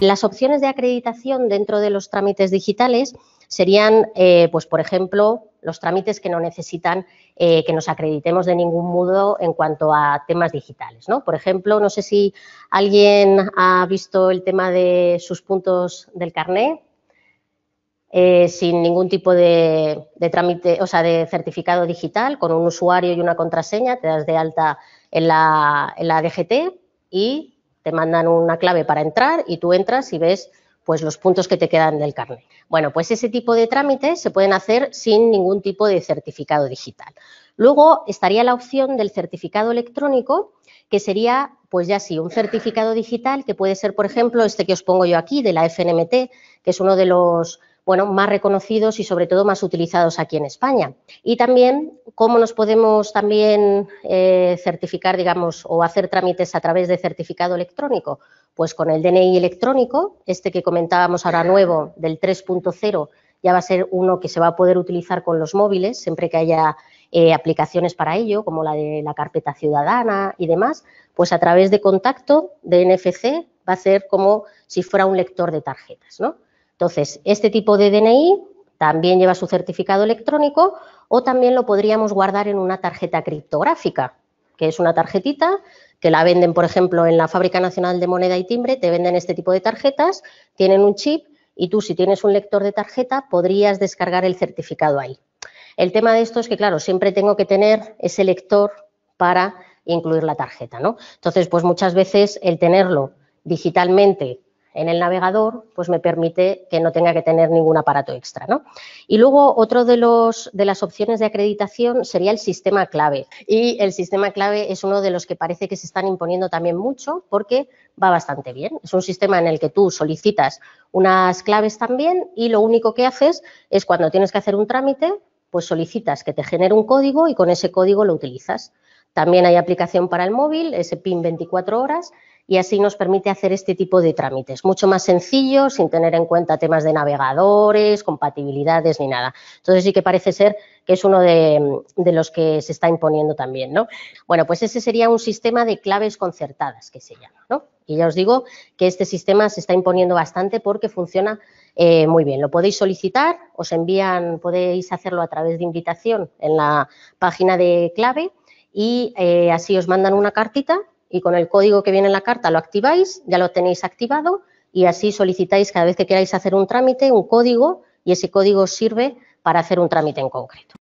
Las opciones de acreditación dentro de los trámites digitales serían, eh, pues, por ejemplo, los trámites que no necesitan eh, que nos acreditemos de ningún modo en cuanto a temas digitales. ¿no? Por ejemplo, no sé si alguien ha visto el tema de sus puntos del carné eh, sin ningún tipo de, trámite, o sea, de certificado digital, con un usuario y una contraseña, te das de alta en la, en la DGT y te mandan una clave para entrar y tú entras y ves pues los puntos que te quedan del carnet. Bueno, pues ese tipo de trámites se pueden hacer sin ningún tipo de certificado digital. Luego estaría la opción del certificado electrónico, que sería, pues ya sí, un certificado digital que puede ser, por ejemplo, este que os pongo yo aquí de la FNMT, que es uno de los bueno, más reconocidos y sobre todo más utilizados aquí en España. Y también cómo nos podemos también eh, certificar, digamos, o hacer trámites a través de certificado electrónico? Pues con el DNI electrónico, este que comentábamos ahora nuevo del 3.0, ya va a ser uno que se va a poder utilizar con los móviles, siempre que haya eh, aplicaciones para ello, como la de la carpeta ciudadana y demás, pues a través de contacto de NFC va a ser como si fuera un lector de tarjetas, Entonces, este tipo de DNI también lleva su certificado electrónico o también lo podríamos guardar en una tarjeta criptográfica, que es una tarjetita que la venden, por ejemplo, en la Fábrica Nacional de Moneda y Timbre, te venden este tipo de tarjetas, tienen un chip y tú si tienes un lector de tarjeta podrías descargar el certificado ahí. El tema de esto es que, claro, siempre tengo que tener ese lector para incluir la tarjeta, ¿no? Entonces, pues muchas veces el tenerlo digitalmente en el navegador, pues me permite que no tenga que tener ningún aparato extra. Y luego, otro de, los, de las opciones de acreditación sería el sistema clave. Y el sistema clave es uno de los que parece que se están imponiendo también mucho porque va bastante bien. Es un sistema en el que tú solicitas unas claves también y lo único que haces es cuando tienes que hacer un trámite, pues solicitas que te genere un código y con ese código lo utilizas. También hay aplicación para el móvil, ese PIN 24 horas, y así nos permite hacer este tipo de trámites, mucho más sencillo, sin tener en cuenta temas de navegadores, compatibilidades ni nada. Entonces sí que parece ser que es uno de, los que se está imponiendo también, ¿no? Bueno, pues ese sería un sistema de claves concertadas que se llama, ¿no? Y ya os digo que este sistema se está imponiendo bastante porque funciona eh, muy bien. Lo podéis solicitar, os envían, podéis hacerlo a través de invitación en la página de clave y eh, así os mandan una cartita y con el código que viene en la carta lo activáis, ya lo tenéis activado y así solicitáis cada vez que queráis hacer un trámite un código y ese código sirve para hacer un trámite en concreto.